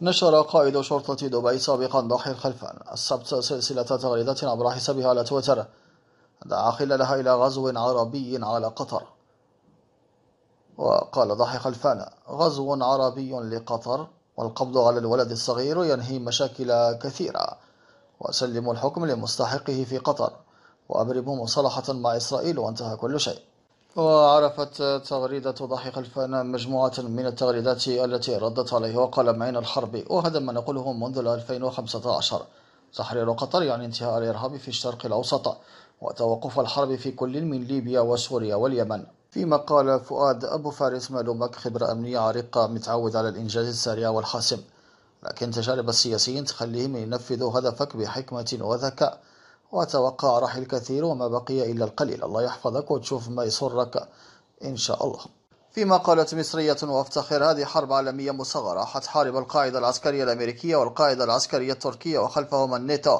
نشر قائد شرطة دبي سابقا ضحي الخلفان السبت سلسلة تغريدات عبر حسابها على تويتر دعا خلالها إلى غزو عربي على قطر وقال ضحي خلفان غزو عربي لقطر والقبض على الولد الصغير ينهي مشاكل كثيرة وسلم الحكم لمستحقه في قطر وأبرموا مصالحة مع إسرائيل وانتهى كل شيء وعرفت تغريدة ضحك الفن مجموعة من التغريدات التي ردت عليه وقال معين الحرب وهذا ما نقوله منذ 2015 تحرير قطر يعني انتهاء الإرهاب في الشرق الأوسط وتوقف الحرب في كل من ليبيا وسوريا واليمن فيما قال فؤاد أبو فارس معلومك خبرة أمنية عريقة متعود على الإنجاز السريع والحاسم لكن تجارب السياسيين تخليهم ينفذوا هدفك بحكمة وذكاء وأتوقع راح الكثير وما بقي إلا القليل الله يحفظك وتشوف ما يسرك إن شاء الله فيما قالت مصرية وافتخر هذه حرب عالمية مصغرة حتحارب القاعدة العسكرية الأمريكية والقاعدة العسكرية التركية وخلفهما الناتو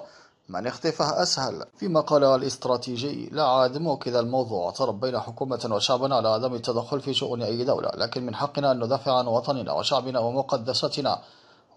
من اختفه أسهل فيما قال الاستراتيجي لا عاد موكذا الموضوع تربينا حكومة وشعبنا على عدم التدخل في شؤون أي دولة لكن من حقنا أن ندافع عن وطننا وشعبنا ومقدستنا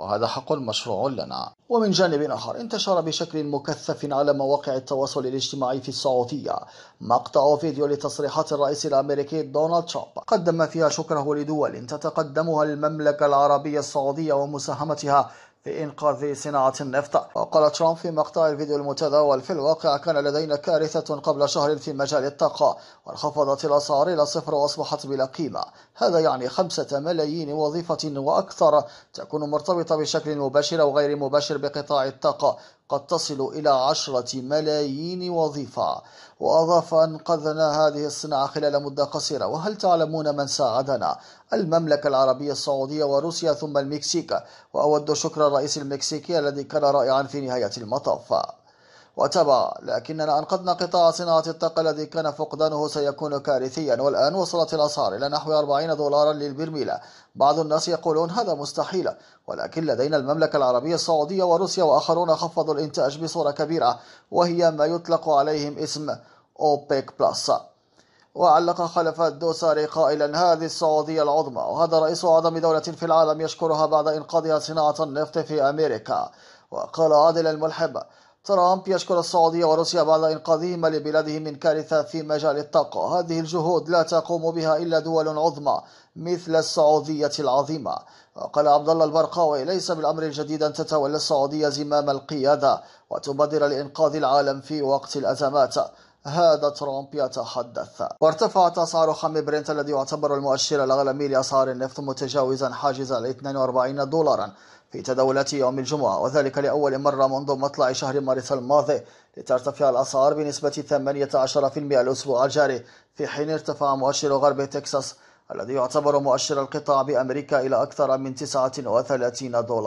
وهذا حق مشروع لنا ومن جانب آخر انتشر بشكل مكثف على مواقع التواصل الاجتماعي في السعودية مقطع فيديو لتصريحات الرئيس الأمريكي دونالد ترامب قدم فيها شكره لدول تتقدمها المملكة العربية السعودية ومساهمتها في إنقاذ صناعة النفط وقال ترامب في مقطع الفيديو المتداول في الواقع كان لدينا كارثة قبل شهر في مجال الطاقة وانخفضت الأسعار إلى صفر وأصبحت بلا قيمة هذا يعني خمسة ملايين وظيفة وأكثر تكون مرتبطة بشكل مباشر أو غير مباشر بقطاع الطاقة قد تصل إلى عشرة ملايين وظيفة وأضاف أنقذنا هذه الصناعة خلال مدة قصيرة وهل تعلمون من ساعدنا؟ المملكة العربية السعودية وروسيا ثم المكسيك وأود شكر الرئيس المكسيكي الذي كان رائعا في نهاية المطاف وتبع لكننا أنقذنا قطاع صناعة الطاقة الذي كان فقدانه سيكون كارثيا والآن وصلت الأسعار إلى نحو 40 دولارا للبرميل بعض الناس يقولون هذا مستحيل ولكن لدينا المملكة العربية السعودية وروسيا وآخرون خفضوا الإنتاج بصورة كبيرة وهي ما يطلق عليهم اسم أوبيك بلس وعلق خلف الدوسري قائلا هذه السعودية العظمى وهذا رئيس أعظم دولة في العالم يشكرها بعد إنقاذها صناعة النفط في أمريكا وقال عادل الملحب ترامب يشكر السعودية وروسيا بعد إنقاذهما لبلاده من كارثة في مجال الطاقة هذه الجهود لا تقوم بها إلا دول عظمى مثل السعودية العظيمة وقال عبد الله البرقاوي ليس بالأمر الجديد أن تتولى السعودية زمام القيادة وتبادر لإنقاذ العالم في وقت الأزمات هذا ترامب يتحدث وارتفعت أسعار خام برنت الذي يعتبر المؤشر الأغلبي لأسعار النفط متجاوزا حاجز ال 42 دولارا في تداولة يوم الجمعة وذلك لأول مرة منذ مطلع شهر مارس الماضي لترتفع الأسعار بنسبة 18% الأسبوع الجاري في حين ارتفع مؤشر غرب تكساس الذي يعتبر مؤشر القطاع بأمريكا إلى أكثر من 39 دولار